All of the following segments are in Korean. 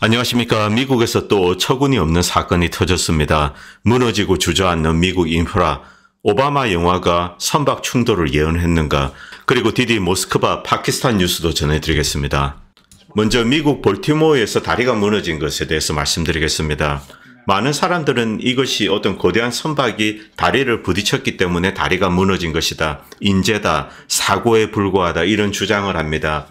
안녕하십니까. 미국에서 또 처분이 없는 사건이 터졌습니다. 무너지고 주저앉는 미국 인프라. 오바마 영화가 선박 충돌을 예언했는가. 그리고 디디 모스크바 파키스탄 뉴스도 전해드리겠습니다. 먼저 미국 볼티모어에서 다리가 무너진 것에 대해서 말씀드리겠습니다. 많은 사람들은 이것이 어떤 거대한 선박이 다리를 부딪혔기 때문에 다리가 무너진 것이다. 인재다. 사고에 불과하다. 이런 주장을 합니다.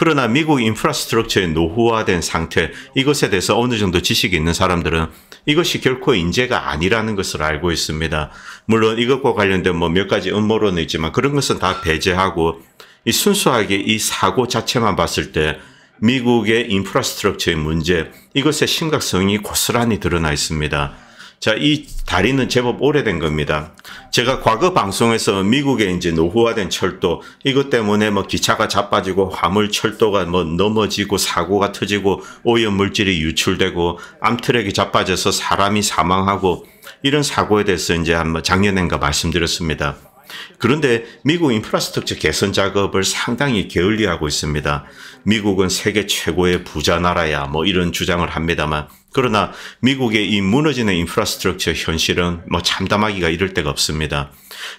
그러나 미국 인프라스트럭처의 노후화된 상태 이것에 대해서 어느 정도 지식이 있는 사람들은 이것이 결코 인재가 아니라는 것을 알고 있습니다. 물론 이것과 관련된 뭐몇 가지 음모론이 있지만 그런 것은 다 배제하고 이 순수하게 이 사고 자체만 봤을 때 미국의 인프라스트럭처의 문제 이것의 심각성이 고스란히 드러나 있습니다. 자, 이 다리는 제법 오래된 겁니다. 제가 과거 방송에서 미국의 이제 노후화된 철도, 이것 때문에 뭐 기차가 자빠지고 화물 철도가 뭐 넘어지고 사고가 터지고 오염물질이 유출되고 암트랙이 자빠져서 사람이 사망하고 이런 사고에 대해서 이제 한번 뭐 작년엔가 말씀드렸습니다. 그런데 미국 인프라스트럭처 개선 작업을 상당히 게을리하고 있습니다. 미국은 세계 최고의 부자 나라야 뭐 이런 주장을 합니다만 그러나 미국의 이 무너지는 인프라스트럭처 현실은 뭐 참담하기가 이럴 데가 없습니다.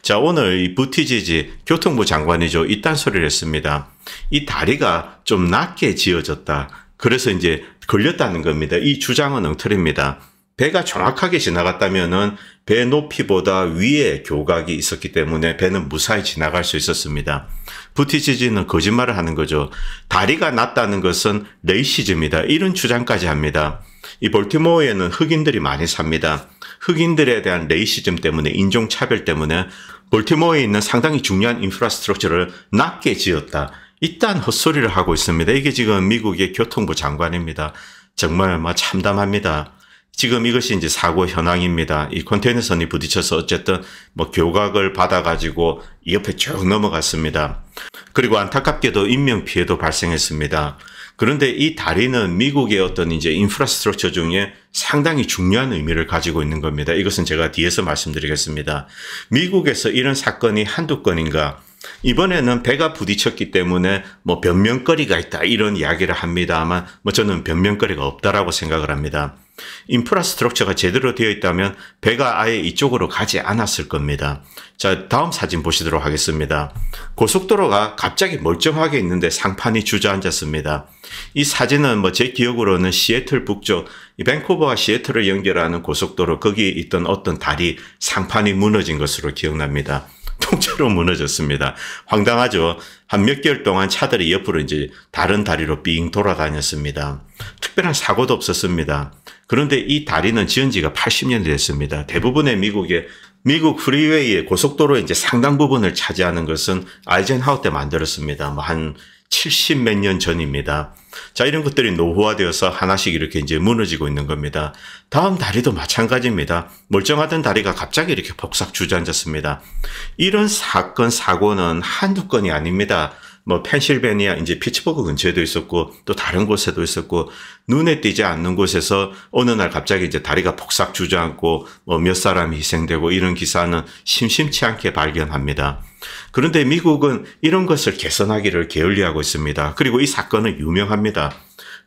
자 오늘 이 부티지지 교통부 장관이죠. 이딴 소리를 했습니다. 이 다리가 좀 낮게 지어졌다. 그래서 이제 걸렸다는 겁니다. 이 주장은 엉터리입니다. 배가 정확하게 지나갔다면배 높이보다 위에 교각이 있었기 때문에 배는 무사히 지나갈 수 있었습니다. 부티지지는 거짓말을 하는 거죠. 다리가 낮다는 것은 레이시입니다 이런 주장까지 합니다. 이 볼티모어에는 흑인들이 많이 삽니다. 흑인들에 대한 레이시즘 때문에 인종차별 때문에 볼티모어에 있는 상당히 중요한 인프라스트럭처를 낮게 지었다. 이딴 헛소리를 하고 있습니다. 이게 지금 미국의 교통부 장관입니다. 정말 뭐 참담합니다. 지금 이것이 이제 사고 현황입니다. 이 컨테이너 선이 부딪혀서 어쨌든 뭐 교각을 받아가지고 옆에 쭉 넘어갔습니다. 그리고 안타깝게도 인명 피해도 발생했습니다. 그런데 이 다리는 미국의 어떤 이제 인프라스트럭처 중에 상당히 중요한 의미를 가지고 있는 겁니다. 이것은 제가 뒤에서 말씀드리겠습니다. 미국에서 이런 사건이 한두 건인가 이번에는 배가 부딪혔기 때문에 뭐 변명거리가 있다 이런 이야기를 합니다만 뭐 저는 변명거리가 없다라고 생각을 합니다. 인프라스트럭처가 제대로 되어 있다면 배가 아예 이쪽으로 가지 않았을 겁니다. 자 다음 사진 보시도록 하겠습니다. 고속도로가 갑자기 멀쩡하게 있는데 상판이 주저앉았습니다. 이 사진은 뭐 제 기억으로는 시애틀 북쪽 밴쿠버와 시애틀을 연결하는 고속도로 거기 있던 어떤 다리 상판이 무너진 것으로 기억납니다. 통째로 무너졌습니다. 황당하죠. 한 몇 개월 동안 차들이 옆으로 이제 다른 다리로 빙 돌아다녔습니다. 특별한 사고도 없었습니다. 그런데 이 다리는 지은 지가 80년이 됐습니다. 대부분의 미국의 미국 프리웨이의 고속도로의 이제 상당 부분을 차지하는 것은 아이젠하우때 만들었습니다. 뭐 한70 몇 년 전입니다. 자, 이런 것들이 노후화되어서 하나씩 이렇게 이제 무너지고 있는 겁니다. 다음 다리도 마찬가지입니다. 멀쩡하던 다리가 갑자기 이렇게 폭삭 주저앉았습니다. 이런 사건, 사고는 한두 건이 아닙니다. 뭐 펜실베니아 이제 피츠버그 근처에도 있었고 또 다른 곳에도 있었고 눈에 띄지 않는 곳에서 어느 날 갑자기 이제 다리가 폭삭 주저앉고 뭐 몇 사람이 희생되고 이런 기사는 심심치 않게 발견합니다. 그런데 미국은 이런 것을 개선하기를 게을리하고 있습니다. 그리고 이 사건은 유명합니다.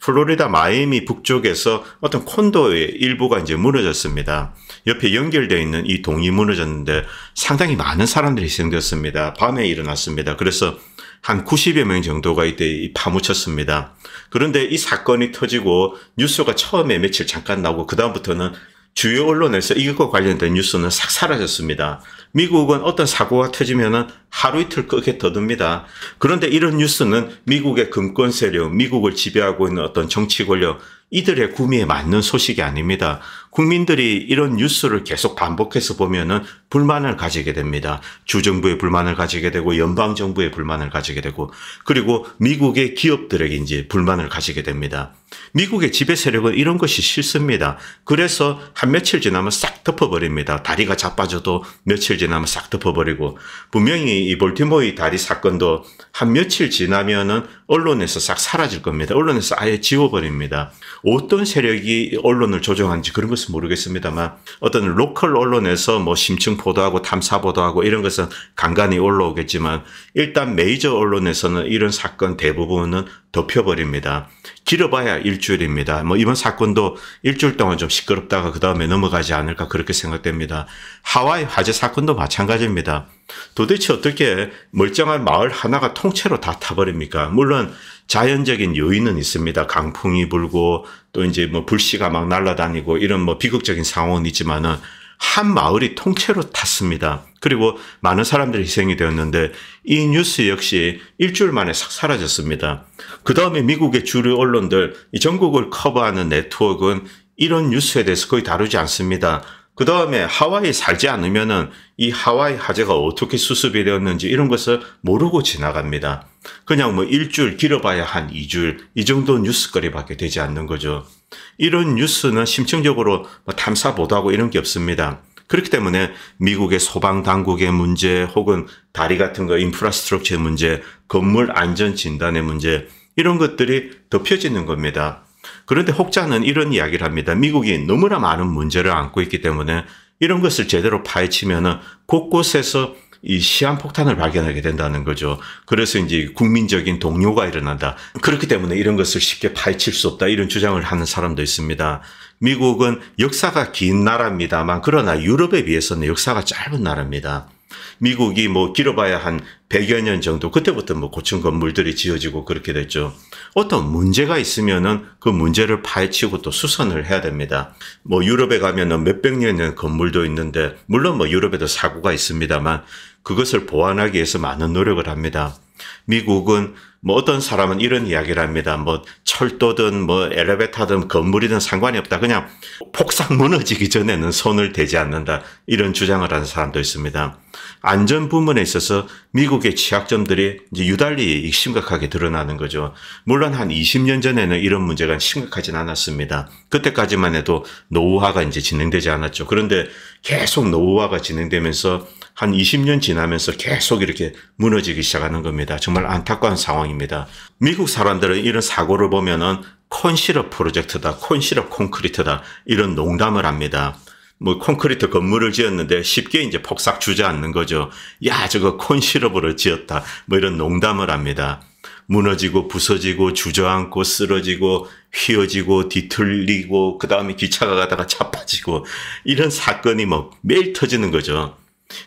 플로리다 마이애미 북쪽에서 어떤 콘도의 일부가 이제 무너졌습니다. 옆에 연결되어 있는 이 동이 무너졌는데 상당히 많은 사람들이 희생되었습니다. 밤에 일어났습니다. 그래서 한 90여 명 정도가 이때 파묻혔습니다. 그런데 이 사건이 터지고 뉴스가 처음에 며칠 잠깐 나오고 그다음부터는 주요 언론에서 이것과 관련된 뉴스는 싹 사라졌습니다. 미국은 어떤 사고가 터지면은 하루 이틀 끄게 더듭니다. 그런데 이런 뉴스는 미국의 금권 세력, 미국을 지배하고 있는 어떤 정치 권력, 이들의 구미에 맞는 소식이 아닙니다. 국민들이 이런 뉴스를 계속 반복해서 보면은 불만을 가지게 됩니다. 주정부의 불만을 가지게 되고 연방 정부의 불만을 가지게 되고 그리고 미국의 기업들에게 이제 불만을 가지게 됩니다. 미국의 지배 세력은 이런 것이 싫습니다. 그래서 한 며칠 지나면 싹 덮어버립니다. 다리가 자빠져도 며칠 지나면 싹 덮어버리고 분명히 이 볼티모어의 다리 사건도 한 며칠 지나면은 언론에서 싹 사라질 겁니다. 언론에서 아예 지워버립니다. 어떤 세력이 언론을 조정하는지 그런 것을 있는지 모르겠습니다만 어떤 로컬 언론에서 뭐 심층 보도하고 탐사 보도하고 이런 것은 간간히 올라오겠지만 일단 메이저 언론에서는 이런 사건 대부분은 덮여버립니다. 길어봐야 일주일입니다. 뭐 이번 사건도 일주일 동안 좀 시끄럽다가 그 다음에 넘어가지 않을까 그렇게 생각됩니다. 하와이 화재 사건도 마찬가지입니다. 도대체 어떻게 멀쩡한 마을 하나가 통째로 다 타버립니까? 물론 자연적인 요인은 있습니다. 강풍이 불고 또 이제 뭐 불씨가 막 날아다니고 이런 뭐 비극적인 상황은 있지만은 한 마을이 통째로 탔습니다. 그리고 많은 사람들이 희생이 되었는데 이 뉴스 역시 일주일 만에 싹 사라졌습니다. 그 다음에 미국의 주류 언론들 이 전국을 커버하는 네트워크는 이런 뉴스에 대해서 거의 다루지 않습니다. 그 다음에 하와이에 살지 않으면은 이 하와이 화재가 어떻게 수습이 되었는지 이런 것을 모르고 지나갑니다. 그냥 뭐 일주일 길어봐야 한 2주일 이 정도 뉴스거리밖에 되지 않는 거죠. 이런 뉴스는 심층적으로 뭐 탐사 보도하고 이런 게 없습니다. 그렇기 때문에 미국의 소방당국의 문제 혹은 다리 같은 거 인프라스트럭처의 문제 건물 안전 진단의 문제 이런 것들이 덮여지는 겁니다. 그런데 혹자는 이런 이야기를 합니다. 미국이 너무나 많은 문제를 안고 있기 때문에 이런 것을 제대로 파헤치면은 곳곳에서 이 시한폭탄을 발견하게 된다는 거죠. 그래서 이제 국민적인 동요가 일어난다. 그렇기 때문에 이런 것을 쉽게 파헤칠 수 없다. 이런 주장을 하는 사람도 있습니다. 미국은 역사가 긴 나라입니다만 그러나 유럽에 비해서는 역사가 짧은 나라입니다. 미국이 뭐 길어봐야 한 100여 년 정도 그때부터 뭐 고층 건물들이 지어지고 그렇게 됐죠. 어떤 문제가 있으면은 그 문제를 파헤치고 또 수선을 해야 됩니다. 뭐 유럽에 가면은 몇백 년의 건물도 있는데 물론 뭐 유럽에도 사고가 있습니다만 그것을 보완하기 위해서 많은 노력을 합니다. 미국은 뭐 어떤 사람은 이런 이야기를 합니다. 뭐 철도든 뭐 엘리베이터든 건물이든 상관이 없다. 그냥 폭삭 무너지기 전에는 손을 대지 않는다. 이런 주장을 하는 사람도 있습니다. 안전 부문에 있어서 미국의 취약점들이 이제 유달리 심각하게 드러나는 거죠. 물론 한 20년 전에는 이런 문제가 심각하진 않았습니다. 그때까지만 해도 노후화가 이제 진행되지 않았죠. 그런데 계속 노후화가 진행되면서 한 20년 지나면서 계속 이렇게 무너지기 시작하는 겁니다. 정말 안타까운 상황입니다. 미국 사람들은 이런 사고를 보면은 콘시럽 프로젝트다, 콘시럽 콘크리트다 이런 농담을 합니다. 뭐 콘크리트 건물을 지었는데 쉽게 이제 폭삭 주저앉는 거죠. 야 저거 콘시럽으로 지었다 뭐 이런 농담을 합니다. 무너지고 부서지고 주저앉고 쓰러지고 휘어지고 뒤틀리고 그 다음에 기차가 가다가 자빠지고 이런 사건이 뭐 매일 터지는 거죠.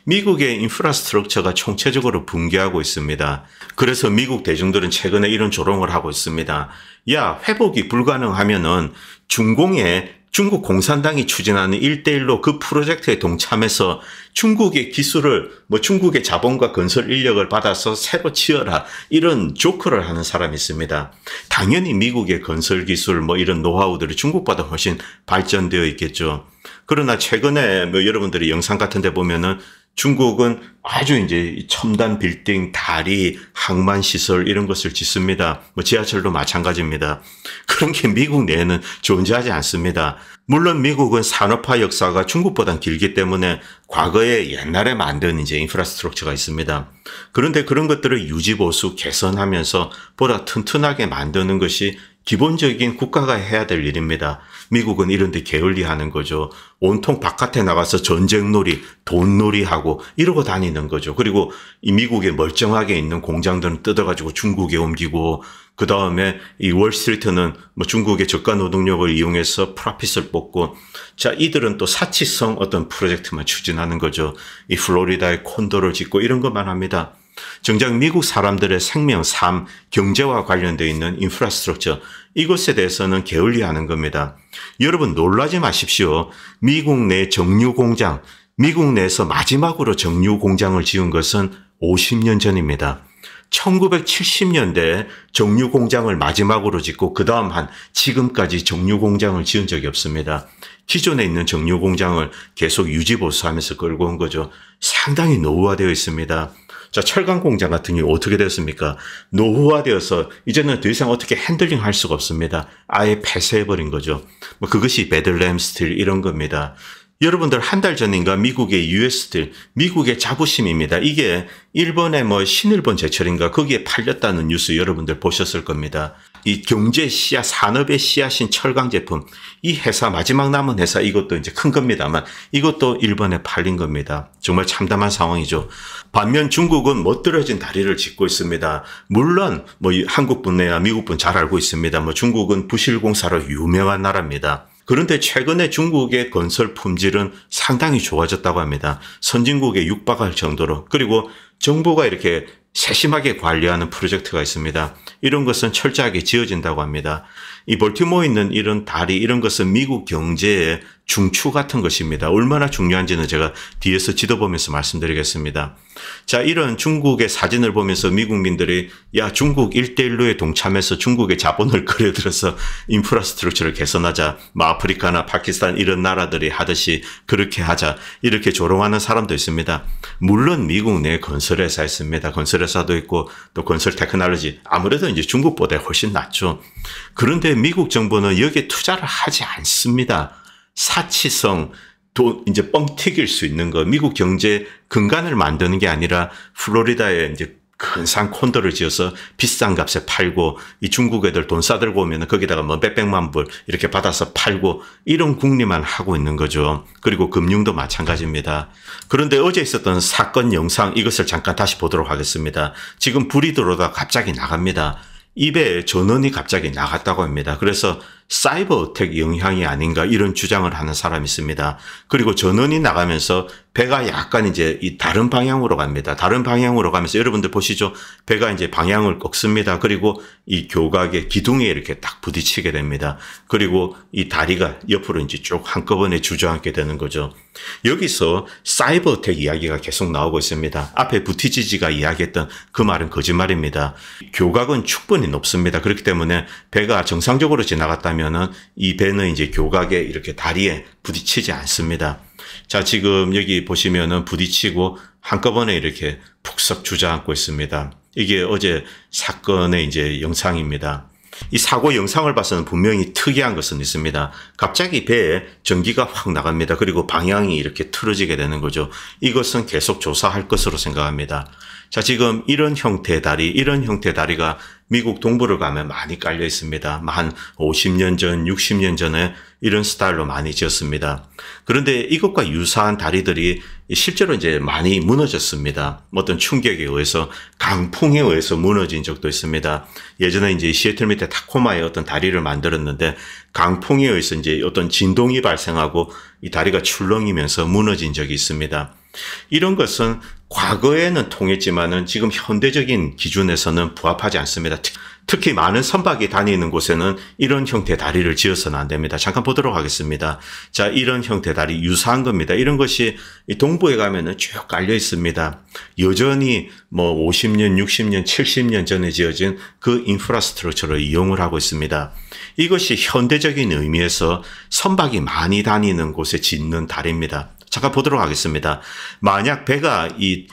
미국의 인프라스트럭처가 총체적으로 붕괴하고 있습니다. 그래서 미국 대중들은 최근에 이런 조롱을 하고 있습니다. 야, 회복이 불가능하면은 중공에 중국 공산당이 추진하는 일대일로그 프로젝트에 동참해서 중국의 기술을 뭐 중국의 자본과 건설 인력을 받아서 새로 치어라 이런 조커를 하는 사람이 있습니다. 당연히 미국의 건설 기술 뭐 이런 노하우들이 중국보다 훨씬 발전되어 있겠죠. 그러나 최근에 뭐 여러분들이 영상 같은 데 보면은 중국은 아주 이제 첨단 빌딩, 다리, 항만 시설 이런 것을 짓습니다. 뭐 지하철도 마찬가지입니다. 그런 게 미국 내에는 존재하지 않습니다. 물론 미국은 산업화 역사가 중국보단 길기 때문에 과거에 옛날에 만든 이제 인프라스트럭처가 있습니다. 그런데 그런 것들을 유지 보수 개선하면서 보다 튼튼하게 만드는 것이 기본적인 국가가 해야 될 일입니다. 미국은 이런데 게을리하는 거죠. 온통 바깥에 나가서 전쟁놀이, 돈놀이하고 이러고 다니는 거죠. 그리고 이 미국에 멀쩡하게 있는 공장들은 뜯어가지고 중국에 옮기고 그 다음에 이 월스트리트는 뭐 중국의 저가 노동력을 이용해서 프라핏을 뽑고 자 이들은 또 사치성 어떤 프로젝트만 추진하는 거죠. 이플로리다의 콘도를 짓고 이런 것만 합니다. 정작 미국 사람들의 생명, 삶, 경제와 관련되어 있는 인프라스트럭처 이것에 대해서는 게을리하는 겁니다. 여러분 놀라지 마십시오. 미국 내정류 공장, 미국 내에서 마지막으로 정류 공장을 지은 것은 50년 전입니다. 1970년대 정류 공장을 마지막으로 짓고 그 다음 한 지금까지 정류 공장을 지은 적이 없습니다. 기존에 있는 정류 공장을 계속 유지보수하면서 끌고 온 거죠. 상당히 노후화되어 있습니다. 자, 철강 공장 같은 게 어떻게 됐습니까? 노후화되어서 이제는 더 이상 어떻게 핸들링 할 수가 없습니다. 아예 폐쇄해버린 거죠. 뭐 그것이 베들렘 스틸 이런 겁니다. 여러분들 한 달 전인가 미국의 US들, 미국의 자부심입니다. 이게 일본의 뭐 신일본 제철인가 거기에 팔렸다는 뉴스 여러분들 보셨을 겁니다. 이 경제 씨앗, 산업의 씨앗인 철강 제품, 이 회사 마지막 남은 회사 이것도 이제 큰 겁니다만 이것도 일본에 팔린 겁니다. 정말 참담한 상황이죠. 반면 중국은 멋들어진 다리를 짓고 있습니다. 물론 뭐 한국 분야, 미국 분 잘 알고 있습니다. 뭐 중국은 부실공사로 유명한 나라입니다. 그런데 최근에 중국의 건설 품질은 상당히 좋아졌다고 합니다. 선진국에 육박할 정도로. 그리고 정부가 이렇게 세심하게 관리하는 프로젝트가 있습니다. 이런 것은 철저하게 지어진다고 합니다. 이볼티모어 있는 이런 다리 이런 것은 미국 경제에 중추 같은 것입니다. 얼마나 중요한지는 제가 뒤에서 지도 보면서 말씀드리겠습니다. 자, 이런 중국의 사진을 보면서 미국민들이 야, 중국 일대일로에 동참해서 중국의 자본을 끌어들여서 인프라스트럭처를 개선하자. 마아프리카나 뭐 파키스탄 이런 나라들이 하듯이 그렇게 하자. 이렇게 조롱하는 사람도 있습니다. 물론 미국 내 건설회사 있습니다. 건설회사도 있고 또 건설 테크놀로지 아무래도 이제 중국보다 훨씬 낫죠. 그런데 미국 정부는 여기에 투자를 하지 않습니다. 사치성, 돈 이제 뻥 튀길 수 있는 거 미국 경제 근간을 만드는 게 아니라 플로리다에 이제 큰산 콘도를 지어서 비싼 값에 팔고 이 중국 애들 돈 싸들고 오면 거기다가 뭐 몇백만 불 이렇게 받아서 팔고 이런 국리만 하고 있는 거죠. 그리고 금융도 마찬가지입니다. 그런데 어제 있었던 사건 영상 이것을 잠깐 다시 보도록 하겠습니다. 지금 불이 들어오다 갑자기 나갑니다. 입에 전원이 갑자기 나갔다고 합니다. 그래서 사이버텍 영향이 아닌가 이런 주장을 하는 사람이 있습니다. 그리고 전원이 나가면서 배가 약간 이제 이 다른 방향으로 갑니다. 다른 방향으로 가면서 여러분들 보시죠. 배가 이제 방향을 꺾습니다. 그리고 이 교각의 기둥에 이렇게 딱 부딪히게 됩니다. 그리고 이 다리가 옆으로 이제 쭉 한꺼번에 주저앉게 되는 거죠. 여기서 사이버텍 이야기가 계속 나오고 있습니다. 앞에 부티지지가 이야기했던 그 말은 거짓말입니다. 교각은 축분이 높습니다. 그렇기 때문에 배가 정상적으로 지나갔다면 하면은 이 배는 이제 교각에 이렇게 다리에 부딪히지 않습니다. 자, 지금 여기 보시면은 부딪히고 한꺼번에 이렇게 푹석 주저앉고 있습니다. 이게 어제 사건의 이제 영상입니다. 이 사고 영상을 봐서는 분명히 특이한 것은 있습니다. 갑자기 배에 전기가 확 나갑니다. 그리고 방향이 이렇게 틀어지게 되는 거죠. 이것은 계속 조사할 것으로 생각합니다. 자, 지금 이런 형태의 다리, 이런 형태의 다리가 미국 동부를 가면 많이 깔려 있습니다. 한 50년 전, 60년 전에 이런 스타일로 많이 지었습니다. 그런데 이것과 유사한 다리들이 실제로 이제 많이 무너졌습니다. 어떤 충격에 의해서 강풍에 의해서 무너진 적도 있습니다. 예전에 이제 시애틀 밑에 타코마의 어떤 다리를 만들었는데 강풍에 의해서 이제 어떤 진동이 발생하고 이 다리가 출렁이면서 무너진 적이 있습니다. 이런 것은 과거에는 통했지만은 지금 현대적인 기준에서는 부합하지 않습니다. 특히 많은 선박이 다니는 곳에는 이런 형태 의 다리를 지어서는 안 됩니다. 잠깐 보도록 하겠습니다. 자, 이런 형태 의 다리 유사한 겁니다. 이런 것이 동부에 가면은 쭉 깔려 있습니다. 여전히 뭐 50년, 60년, 70년 전에 지어진 그 인프라스트럭처를 이용을 하고 있습니다. 이것이 현대적인 의미에서 선박이 많이 다니는 곳에 짓는 다리입니다. 잠깐 보도록 하겠습니다. 만약 배가 이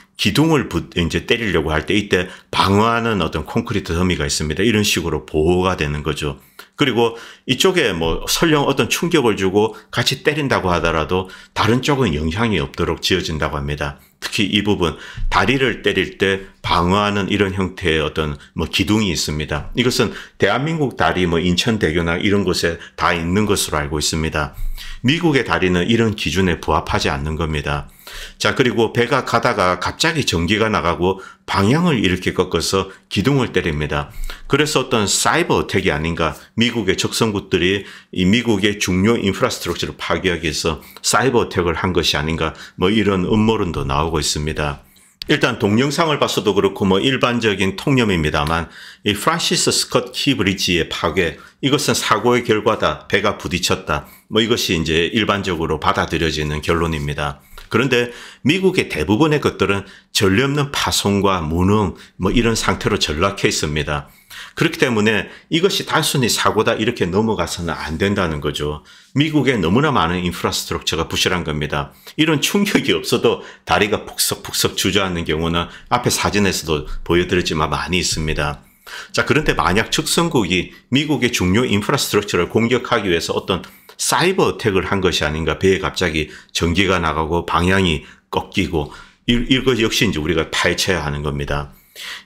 기둥을 붙, 이제 때리려고 할 때 이때 방어하는 어떤 콘크리트 더미가 있습니다. 이런 식으로 보호가 되는 거죠. 그리고 이쪽에 뭐 설령 어떤 충격을 주고 같이 때린다고 하더라도 다른 쪽은 영향이 없도록 지어진다고 합니다. 특히 이 부분 다리를 때릴 때 방어하는 이런 형태의 어떤 뭐 기둥이 있습니다. 이것은 대한민국 다리 뭐 인천대교나 이런 곳에 다 있는 것으로 알고 있습니다. 미국의 다리는 이런 기준에 부합하지 않는 겁니다. 자, 그리고 배가 가다가 갑자기 전기가 나가고 방향을 이렇게 꺾어서 기둥을 때립니다. 그래서 어떤 사이버 어택이 아닌가 미국의 적성국들이 이 미국의 중요 인프라스트럭처를 파괴하기 위해서 사이버 어택을 한 것이 아닌가 뭐 이런 음모론도 나오고 있습니다. 일단 동영상을 봤어도 그렇고 뭐 일반적인 통념입니다만 이 프란시스 스컷 키브리지의 파괴 이것은 사고의 결과다 배가 부딪혔다 뭐 이것이 이제 일반적으로 받아들여지는 결론입니다. 그런데 미국의 대부분의 것들은 전례 없는 파손과 무능 뭐 이런 상태로 전락해 있습니다. 그렇기 때문에 이것이 단순히 사고다 이렇게 넘어가서는 안 된다는 거죠. 미국에 너무나 많은 인프라스트럭처가 부실한 겁니다. 이런 충격이 없어도 다리가 푹석푹석 주저앉는 경우는 앞에 사진에서도 보여드렸지만 많이 있습니다. 자 그런데 만약 적성국이 미국의 중요 인프라스트럭처를 공격하기 위해서 어떤 사이버 어택을 한 것이 아닌가 배에 갑자기 전기가 나가고 방향이 꺾이고 이것 역시 이제 우리가 파헤쳐야 하는 겁니다.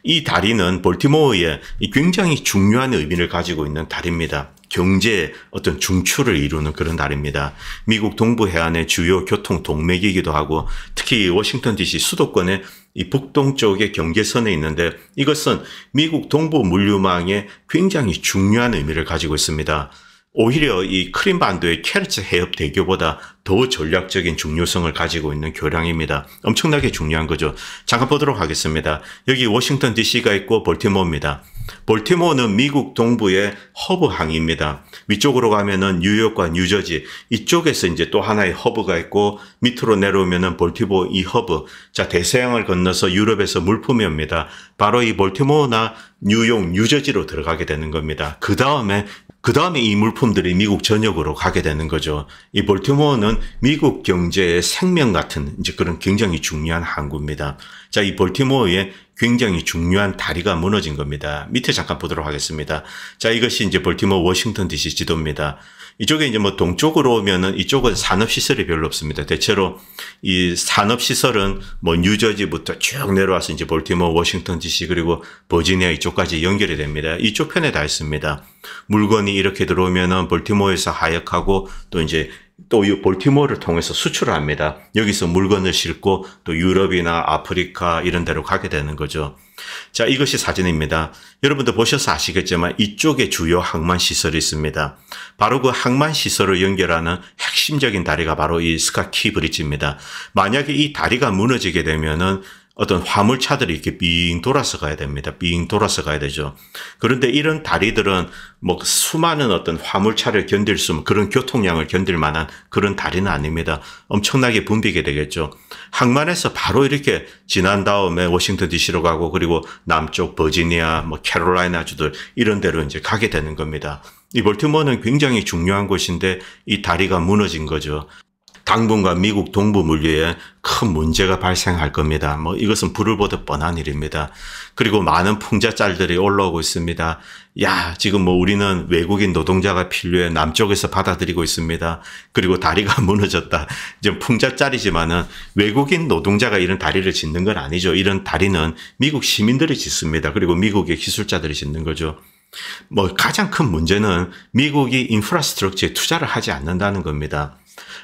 이 다리는 볼티모어에 굉장히 중요한 의미를 가지고 있는 다리입니다. 경제의 어떤 중추를 이루는 그런 다리입니다. 미국 동부 해안의 주요 교통 동맥이기도 하고 특히 워싱턴 DC 수도권의 이 북동쪽의 경계선에 있는데 이것은 미국 동부 물류망에 굉장히 중요한 의미를 가지고 있습니다. 오히려 이 크림 반도의 케르츠 해협 대교보다 더 전략적인 중요성을 가지고 있는 교량입니다. 엄청나게 중요한 거죠. 잠깐 보도록 하겠습니다. 여기 워싱턴 DC가 있고 볼티모어입니다. 볼티모어는 미국 동부의 허브 항입니다. 위쪽으로 가면은 뉴욕과 뉴저지 이쪽에서 이제 또 하나의 허브가 있고 밑으로 내려오면은 볼티모어 이 허브 자 대서양을 건너서 유럽에서 물품이 옵니다. 바로 이 볼티모어나 뉴욕, 뉴저지로 들어가게 되는 겁니다. 그 다음에 그 다음에 이 물품들이 미국 전역으로 가게 되는 거죠. 이 볼티모어는 미국 경제의 생명 같은 이제 그런 굉장히 중요한 항구입니다. 자, 이볼티모어에 굉장히 중요한 다리가 무너진 겁니다. 밑에 잠깐 보도록 하겠습니다. 자, 이것이 이제 볼티모어 워싱턴 DC 지도입니다. 이쪽에 이제 뭐 동쪽으로 오면은 이쪽은 산업시설이 별로 없습니다. 대체로 이 산업시설은 뭐 뉴저지부터 쭉 내려와서 이제 볼티모어, 워싱턴 DC 그리고 버지니아 이쪽까지 연결이 됩니다. 이쪽 편에 다 있습니다. 물건이 이렇게 들어오면은 볼티모어에서 하역하고 또 이제 또 볼티모어를 통해서 수출을 합니다. 여기서 물건을 싣고 또 유럽이나 아프리카 이런 데로 가게 되는 거죠. 자, 이것이 사진입니다. 여러분도 보셔서 아시겠지만 이쪽에 주요 항만 시설이 있습니다. 바로 그 항만 시설을 연결하는 핵심적인 다리가 바로 이 스카키 브릿지입니다. 만약에 이 다리가 무너지게 되면은 어떤 화물차들이 이렇게 빙 돌아서 가야 됩니다. 빙 돌아서 가야 되죠. 그런데 이런 다리들은 뭐 수많은 어떤 화물차를 견딜 수 그런 교통량을 견딜 만한 그런 다리는 아닙니다. 엄청나게 붐비게 되겠죠. 항만에서 바로 이렇게 지난 다음에 워싱턴 DC로 가고 그리고 남쪽 버지니아, 뭐 캐롤라이나 주들 이런 데로 이제 가게 되는 겁니다. 이 볼티모어는 굉장히 중요한 곳인데 이 다리가 무너진 거죠. 당분간 미국 동부 물류에 큰 문제가 발생할 겁니다. 뭐 이것은 불을 보듯 뻔한 일입니다. 그리고 많은 풍자짤들이 올라오고 있습니다. 야, 지금 뭐 우리는 외국인 노동자가 필요해 남쪽에서 받아들이고 있습니다. 그리고 다리가 무너졌다. 이제 풍자짤이지만은 외국인 노동자가 이런 다리를 짓는 건 아니죠. 이런 다리는 미국 시민들이 짓습니다. 그리고 미국의 기술자들이 짓는 거죠. 뭐 가장 큰 문제는 미국이 인프라스트럭처에 투자를 하지 않는다는 겁니다.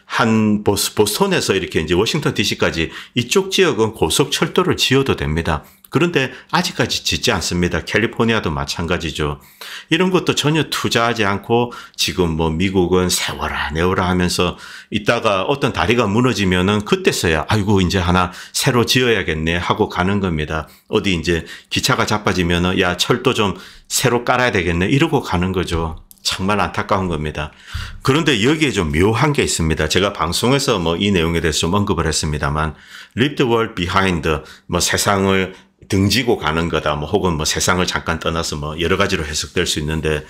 한 보스턴에서 스 이렇게 이제 워싱턴 DC까지 이쪽 지역은 고속 철도를 지어도 됩니다. 그런데 아직까지 짓지 않습니다. 캘리포니아도 마찬가지죠. 이런 것도 전혀 투자하지 않고 지금 뭐 미국은 세워라 내워라 하면서 이따가 어떤 다리가 무너지면은 그때서야 아이고 이제 하나 새로 지어야겠네 하고 가는 겁니다. 어디 이제 기차가 자빠지면은 야 철도 좀 새로 깔아야 되겠네 이러고 가는 거죠. 정말 안타까운 겁니다. 그런데 여기에 좀 묘한 게 있습니다. 제가 방송에서 뭐 이 내용에 대해서 좀 언급을 했습니다만 Leave the world behind 뭐 세상을 등지고 가는 거다 뭐 혹은 뭐 세상을 잠깐 떠나서 뭐 여러 가지로 해석될 수 있는데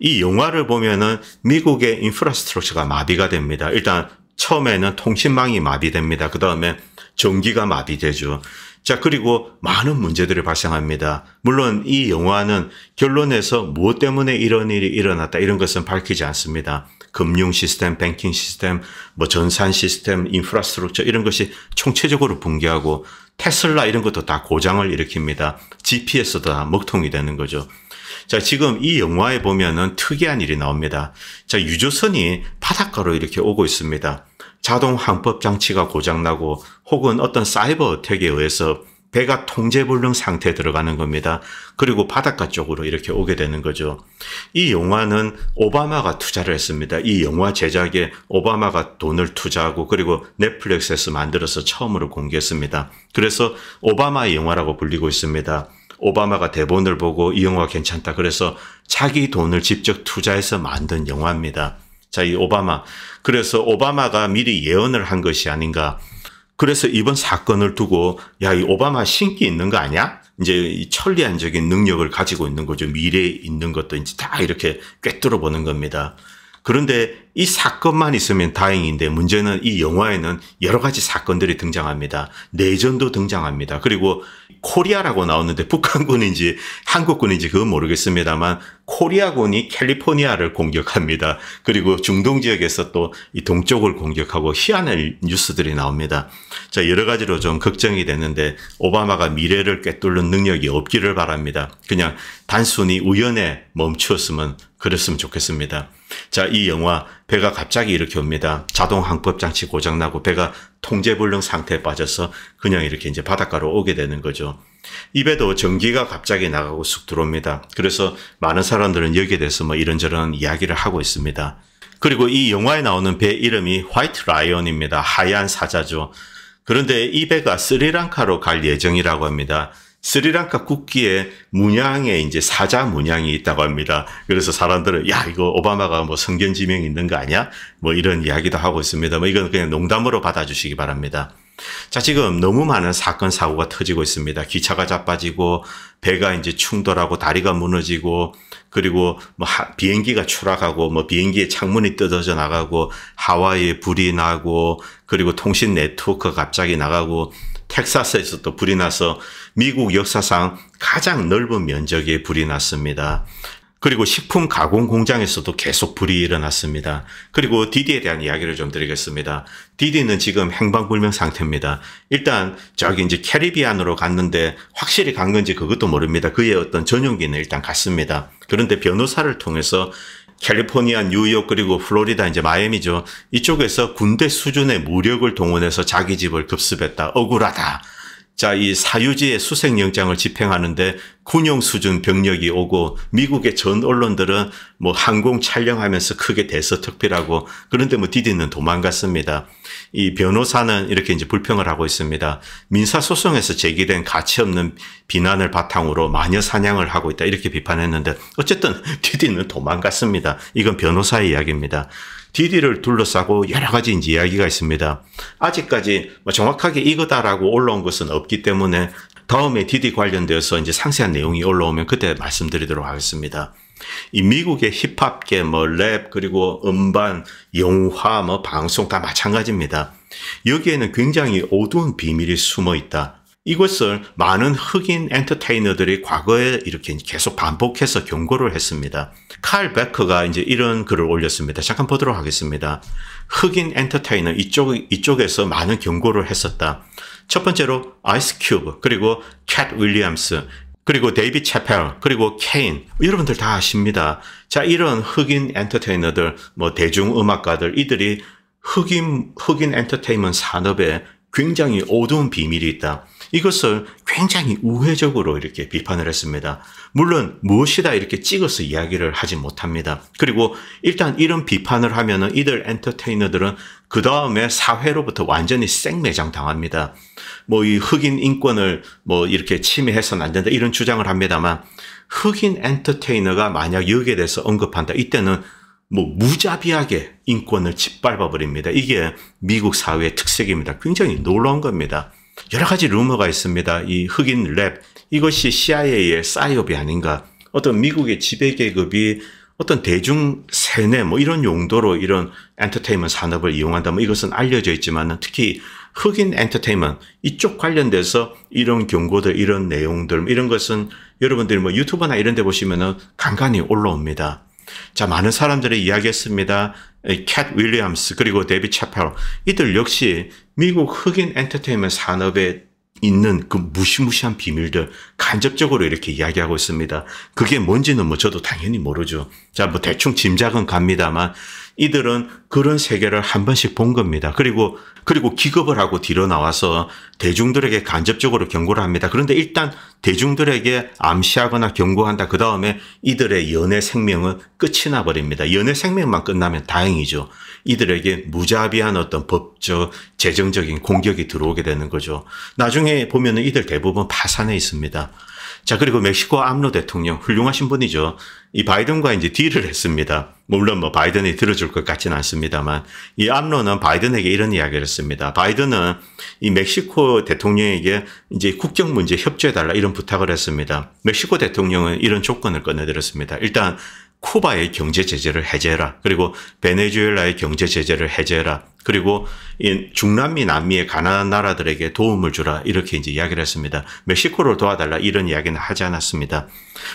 이 영화를 보면은 미국의 인프라스트럭처가 마비가 됩니다. 일단 처음에는 통신망이 마비됩니다. 그 다음에 전기가 마비되죠. 자, 그리고 많은 문제들이 발생합니다. 물론 이 영화는 결론에서 무엇 때문에 이런 일이 일어났다 이런 것은 밝히지 않습니다. 금융 시스템, 뱅킹 시스템, 뭐 전산 시스템, 인프라스트럭처 이런 것이 총체적으로 붕괴하고 테슬라 이런 것도 다 고장을 일으킵니다. GPS도 다 먹통이 되는 거죠. 자, 지금 이 영화에 보면은 특이한 일이 나옵니다. 자, 유조선이 바닷가로 이렇게 오고 있습니다. 자동 항법 장치가 고장나고 혹은 어떤 사이버 어택에 의해서 배가 통제불능 상태에 들어가는 겁니다. 그리고 바닷가 쪽으로 이렇게 오게 되는 거죠. 이 영화는 오바마가 투자를 했습니다. 이 영화 제작에 오바마가 돈을 투자하고 그리고 넷플릭스에서 만들어서 처음으로 공개했습니다. 그래서 오바마의 영화라고 불리고 있습니다. 오바마가 대본을 보고 이 영화 괜찮다 그래서 자기 돈을 직접 투자해서 만든 영화입니다. 자, 이 오바마. 그래서 오바마가 미리 예언을 한 것이 아닌가. 그래서 이번 사건을 두고 야, 이 오바마 신기 있는 거 아니야? 이제 천리안적인 능력을 가지고 있는 거죠. 미래에 있는 것도 이제 다 이렇게 꿰뚫어 보는 겁니다. 그런데 이 사건만 있으면 다행인데 문제는 이 영화에는 여러 가지 사건들이 등장합니다. 내전도 등장합니다. 그리고 코리아라고 나오는데 북한군인지 한국군인지 그건 모르겠습니다만 코리아군이 캘리포니아를 공격합니다. 그리고 중동 지역에서 또 이 동쪽을 공격하고 희한한 뉴스들이 나옵니다. 자, 여러 가지로 좀 걱정이 되는데 오바마가 미래를 꿰뚫는 능력이 없기를 바랍니다. 그냥 단순히 우연에 멈추었으면 그랬으면 좋겠습니다. 자, 이 영화 배가 갑자기 이렇게 옵니다. 자동 항법 장치 고장 나고 배가 통제 불능 상태에 빠져서 그냥 이렇게 이제 바닷가로 오게 되는 거죠. 이 배도 전기가 갑자기 나가고 쑥 들어옵니다. 그래서 많은 사람들은 여기에 대해서 뭐 이런저런 이야기를 하고 있습니다. 그리고 이 영화에 나오는 배 이름이 화이트 라이언입니다. 하얀 사자죠. 그런데 이 배가 스리랑카로 갈 예정이라고 합니다. 스리랑카 국기에 문양에 이제 사자 문양이 있다고 합니다. 그래서 사람들은 야 이거 오바마가 뭐 성견 지명 있는 거 아니야? 뭐 이런 이야기도 하고 있습니다. 뭐 이건 그냥 농담으로 받아주시기 바랍니다. 자, 지금 너무 많은 사건, 사고가 터지고 있습니다. 기차가 자빠지고, 배가 이제 충돌하고, 다리가 무너지고, 그리고 뭐 하, 비행기가 추락하고, 뭐 비행기의 창문이 뜯어져 나가고, 하와이에 불이 나고, 그리고 통신 네트워크 가 갑자기 나가고, 텍사스에서 또 불이 나서 미국 역사상 가장 넓은 면적에 불이 났습니다. 그리고 식품 가공 공장에서도 계속 불이 일어났습니다. 그리고 디디에 대한 이야기를 좀 드리겠습니다. 디디는 지금 행방불명 상태입니다. 일단 저기 이제 캐리비안으로 갔는데 확실히 간 건지 그것도 모릅니다. 그의 어떤 전용기는 일단 갔습니다. 그런데 변호사를 통해서 캘리포니아, 뉴욕 그리고 플로리다 이제 마이애미죠. 이쪽에서 군대 수준의 무력을 동원해서 자기 집을 급습했다. 억울하다. 자, 이 사유지의 수색영장을 집행하는데 군용 수준 병력이 오고 미국의 전 언론들은 뭐 항공 촬영하면서 크게 대서특필하고 그런데 뭐 디디는 도망갔습니다. 이 변호사는 이렇게 이제 불평을 하고 있습니다. 민사소송에서 제기된 가치 없는 비난을 바탕으로 마녀 사냥을 하고 있다. 이렇게 비판했는데 어쨌든 디디는 도망갔습니다. 이건 변호사의 이야기입니다. 디디를 둘러싸고 여러 가지 이제 이야기가 있습니다. 아직까지 뭐 정확하게 이거다라고 올라온 것은 없기 때문에 다음에 디디 관련되어서 이제 상세한 내용이 올라오면 그때 말씀드리도록 하겠습니다. 이 미국의 힙합계, 뭐 랩, 그리고 음반, 영화, 뭐 방송 다 마찬가지입니다. 여기에는 굉장히 어두운 비밀이 숨어 있다. 이것을 많은 흑인 엔터테이너들이 과거에 이렇게 계속 반복해서 경고를 했습니다. 칼 베커가 이제 이런 글을 올렸습니다. 잠깐 보도록 하겠습니다. 흑인 엔터테이너 이쪽, 이쪽에서 많은 경고를 했었다. 첫 번째로 아이스 큐브 그리고 캣 윌리엄스 그리고 데이비 채펠, 그리고 케인, 여러분들 다 아십니다. 자, 이런 흑인 엔터테이너들, 뭐 대중음악가들, 이들이 흑인, 흑인 엔터테인먼 산업에 굉장히 어두운 비밀이 있다. 이것을 굉장히 우회적으로 이렇게 비판을 했습니다. 물론 무엇이다 이렇게 찍어서 이야기를 하지 못합니다. 그리고 일단 이런 비판을 하면은 이들 엔터테이너들은 그 다음에 사회로부터 완전히 생매장 당합니다. 뭐 이 흑인 인권을 뭐 이렇게 침해해서는 안 된다 이런 주장을 합니다만 흑인 엔터테이너가 만약 여기에 대해서 언급한다 이때는 뭐 무자비하게 인권을 짓밟아 버립니다. 이게 미국 사회의 특색입니다. 굉장히 놀라운 겁니다. 여러 가지 루머가 있습니다. 이 흑인 랩 이것이 CIA의 사이업이 아닌가 어떤 미국의 지배 계급이 어떤 대중 세뇌 뭐 이런 용도로 이런 엔터테인먼트 산업을 이용한다 뭐 이것은 알려져 있지만 특히 흑인 엔터테인먼트 이쪽 관련돼서 이런 경고들 이런 내용들 뭐 이런 것은 여러분들이 뭐유튜브나 이런 데 보시면은 간간히 올라옵니다. 자 많은 사람들이 이야기했습니다. 캣 윌리엄스 그리고 데비 차펠 이들 역시 미국 흑인 엔터테인먼트 산업의 있는 그 무시무시한 비밀들 간접적으로 이렇게 이야기하고 있습니다. 그게 뭔지는 뭐 저도 당연히 모르죠. 자, 뭐 대충 짐작은 갑니다만 이들은 그런 세계를 한 번씩 본 겁니다. 그리고 그리고 기겁을 하고 뒤로 나와서 대중들에게 간접적으로 경고를 합니다. 그런데 일단 대중들에게 암시하거나 경고한다. 그 다음에 이들의 연애 생명은 끝이 나버립니다. 연애 생명만 끝나면 다행이죠. 이들에게 무자비한 어떤 법적, 재정적인 공격이 들어오게 되는 거죠. 나중에 보면 이들 대부분 파산해 있습니다. 자, 그리고 멕시코 암로 대통령, 훌륭하신 분이죠. 이 바이든과 이제 딜을 했습니다. 물론 뭐 바이든이 들어줄 것 같지는 않습니다만 이암로는 바이든에게 이런 이야기를 했습니다. 바이든은 이 멕시코 대통령에게 이제 국경 문제 협조해달라 이런 부탁을 했습니다. 멕시코 대통령은 이런 조건을 꺼내들었습니다. 일단 쿠바의 경제 제재를 해제해라. 그리고 베네수엘라의 경제 제재를 해제해라. 그리고 중남미 남미의 가난한 나라들에게 도움을 주라 이렇게 이제 이야기를 했습니다. 멕시코를 도와달라 이런 이야기는 하지 않았습니다.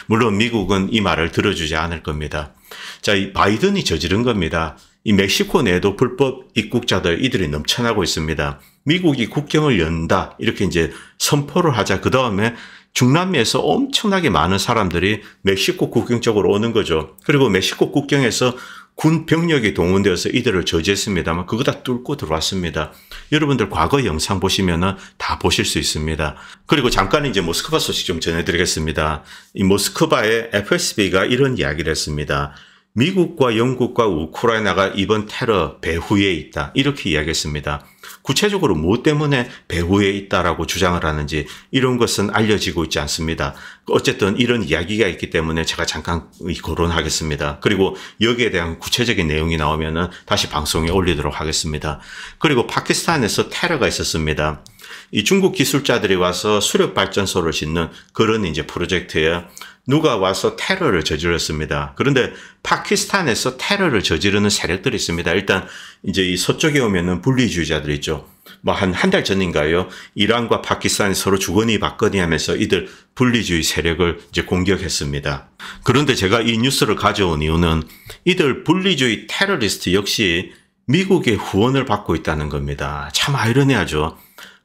물론 미국은 이 말을 들어주지 않을 겁니다. 자, 이 바이든이 저지른 겁니다. 이 멕시코 내에도 불법 입국자들 이들이 넘쳐나고 있습니다. 미국이 국경을 연다 이렇게 이제 선포를 하자 그 다음에 중남미에서 엄청나게 많은 사람들이 멕시코 국경 쪽으로 오는 거죠. 그리고 멕시코 국경에서 군 병력이 동원되어서 이들을 저지했습니다만 그거 다 뚫고 들어왔습니다. 여러분들 과거 영상 보시면다 보실 수 있습니다. 그리고 잠깐 이제 모스크바 소식 좀 전해드리겠습니다. 이 모스크바의 FSB가 이런 이야기를 했습니다. 미국과 영국과 우크라이나가 이번 테러 배후에 있다. 이렇게 이야기했습니다. 구체적으로 뭐 때문에 배후에 있다라고 주장을 하는지 이런 것은 알려지고 있지 않습니다. 어쨌든 이런 이야기가 있기 때문에 제가 잠깐 거론하겠습니다. 그리고 여기에 대한 구체적인 내용이 나오면은 다시 방송에 올리도록 하겠습니다. 그리고 파키스탄에서 테러가 있었습니다. 이 중국 기술자들이 와서 수력 발전소를 짓는 그런 이제 프로젝트에 누가 와서 테러를 저질렀습니다. 그런데 파키스탄에서 테러를 저지르는 세력들이 있습니다. 일단 이제 이 서쪽에 오면은 분리주의자들 있죠. 뭐 한 한 달 전인가요? 이란과 파키스탄이 서로 주거니 받거니 하면서 이들 분리주의 세력을 이제 공격했습니다. 그런데 제가 이 뉴스를 가져온 이유는 이들 분리주의 테러리스트 역시 미국의 후원을 받고 있다는 겁니다. 참 아이러니하죠.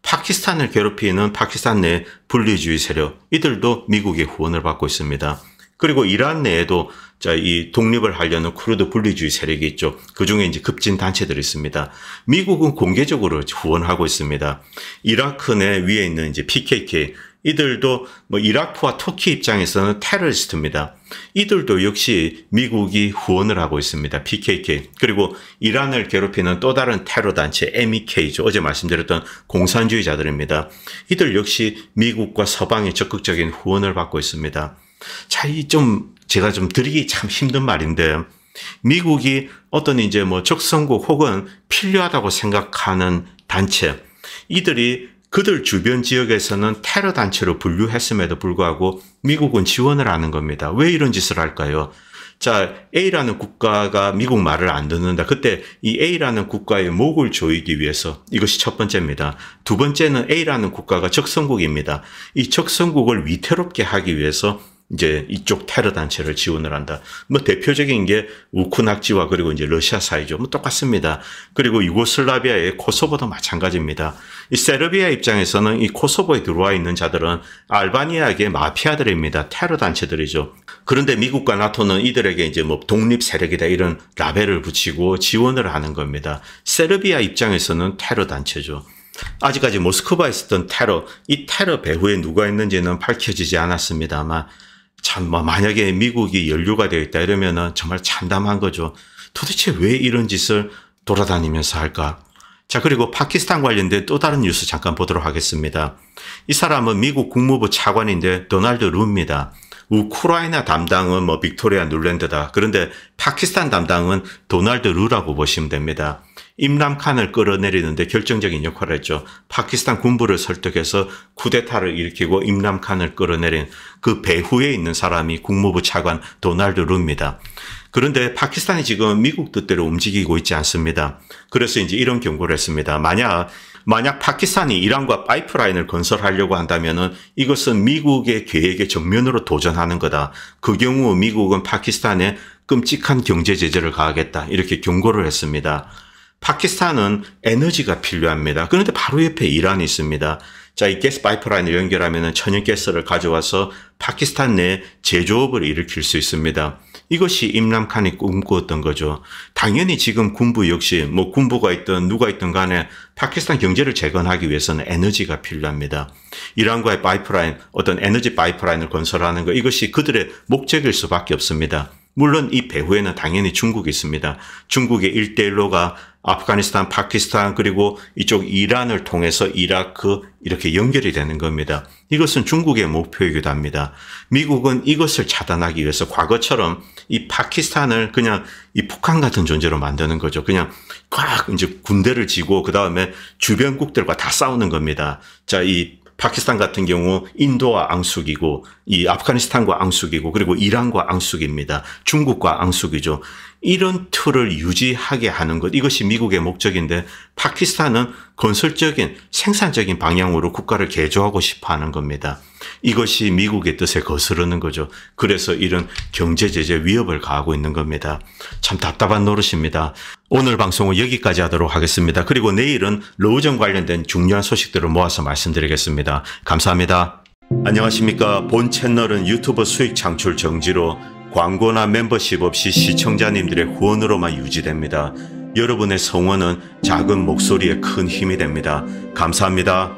파키스탄을 괴롭히는 파키스탄 내 분리주의 세력 이들도 미국의 후원을 받고 있습니다. 그리고 이란 내에도 자 이 독립을 하려는 쿠르드 분리주의 세력이 있죠. 그 중에 이제 급진 단체들이 있습니다. 미국은 공개적으로 후원하고 있습니다. 이라크 내 위에 있는 이제 PKK 이들도 뭐 이라크와 터키 입장에서는 테러리스트입니다. 이들도 역시 미국이 후원을 하고 있습니다. PKK 그리고 이란을 괴롭히는 또 다른 테러 단체 MEK죠. 어제 말씀드렸던 공산주의자들입니다. 이들 역시 미국과 서방의 적극적인 후원을 받고 있습니다. 자, 이좀 제가 좀 드리기 참 힘든 말인데 미국이 어떤 이제 뭐 적성국 혹은 필요하다고 생각하는 단체 이들이 그들 주변 지역에서는 테러 단체로 분류했음에도 불구하고 미국은 지원을 하는 겁니다. 왜 이런 짓을 할까요? 자, A라는 국가가 미국 말을 안 듣는다. 그때 이 A라는 국가의 목을 조이기 위해서 이것이 첫 번째입니다. 두 번째는 A라는 국가가 적성국입니다. 이 적성국을 위태롭게 하기 위해서 이제 이쪽 테러 단체를 지원을 한다. 뭐 대표적인 게 우크 학지와 그리고 이제 러시아 사이죠. 뭐 똑같습니다. 그리고 유고슬라비아의 코소보도 마찬가지입니다. 이 세르비아 입장에서는 이 코소보에 들어와 있는 자들은 알바니아계 마피아들입니다. 테러 단체들이죠. 그런데 미국과 나토는 이들에게 이제 뭐 독립 세력이다 이런 라벨을 붙이고 지원을 하는 겁니다. 세르비아 입장에서는 테러 단체죠. 아직까지 모스크바에 있었던 테러, 이 테러 배후에 누가 있는지는 밝혀지지 않았습니다만 참, 뭐 만약에 미국이 연류가 되어 있다 이러면은 정말 참담한 거죠. 도대체 왜 이런 짓을 돌아다니면서 할까? 자, 그리고 파키스탄 관련된 또 다른 뉴스 잠깐 보도록 하겠습니다. 이 사람은 미국 국무부 차관인데 도널드 루입니다. 우크라이나 담당은 뭐 빅토리아 눌랜드다. 그런데 파키스탄 담당은 도널드 루라고 보시면 됩니다. 임람칸을 끌어내리는데 결정적인 역할을 했죠. 파키스탄 군부를 설득해서 쿠데타를 일으키고 임람칸을 끌어내린 그 배후에 있는 사람이 국무부 차관 도날드 루입니다. 그런데 파키스탄이 지금 미국 뜻대로 움직이고 있지 않습니다. 그래서 이제 이런 경고를 했습니다. 만약 만약 파키스탄이 이란과 파이프라인을 건설하려고 한다면 이것은 미국의 계획에 정면으로 도전하는 거다. 그 경우 미국은 파키스탄에 끔찍한 경제 제재를 가하겠다. 이렇게 경고를 했습니다. 파키스탄은 에너지가 필요합니다. 그런데 바로 옆에 이란이 있습니다. 자, 이게스 파이프라인을 연결하면 천연가스를 가져와서 파키스탄 내 제조업을 일으킬 수 있습니다. 이것이 임람칸이 꿈꾸었던 거죠. 당연히 지금 군부 역시 뭐 군부가 있든 누가 있든 간에 파키스탄 경제를 재건하기 위해서는 에너지가 필요합니다. 이란과의 파이프라인, 어떤 에너지 파이프라인을 건설하는 것 이것이 그들의 목적일 수밖에 없습니다. 물론 이 배후에는 당연히 중국이 있습니다. 중국의 일대일로가 아프가니스탄, 파키스탄 그리고 이쪽 이란을 통해서 이라크 이렇게 연결이 되는 겁니다. 이것은 중국의 목표이기도 합니다. 미국은 이것을 차단하기 위해서 과거처럼 이 파키스탄을 그냥 이 북한 같은 존재로 만드는 거죠. 그냥 꽉 이제 군대를 지고 그 다음에 주변국들과 다 싸우는 겁니다. 자, 이 파키스탄 같은 경우 인도와 앙숙이고 이 아프가니스탄과 앙숙이고 그리고 이란과 앙숙입니다. 중국과 앙숙이죠. 이런 틀을 유지하게 하는 것 이것이 미국의 목적인데 파키스탄은 건설적인 생산적인 방향으로 국가를 개조하고 싶어 하는 겁니다. 이것이 미국의 뜻에 거스르는 거죠. 그래서 이런 경제 제재 위협을 가하고 있는 겁니다. 참 답답한 노릇입니다. 오늘 방송은 여기까지 하도록 하겠습니다. 그리고 내일은 로우정 관련된 중요한 소식들을 모아서 말씀드리겠습니다. 감사합니다. 안녕하십니까. 본 채널은 유튜브 수익 창출 정지로 광고나 멤버십 없이 시청자님들의 후원으로만 유지됩니다. 여러분의 성원은 작은 목소리에 큰 힘이 됩니다. 감사합니다.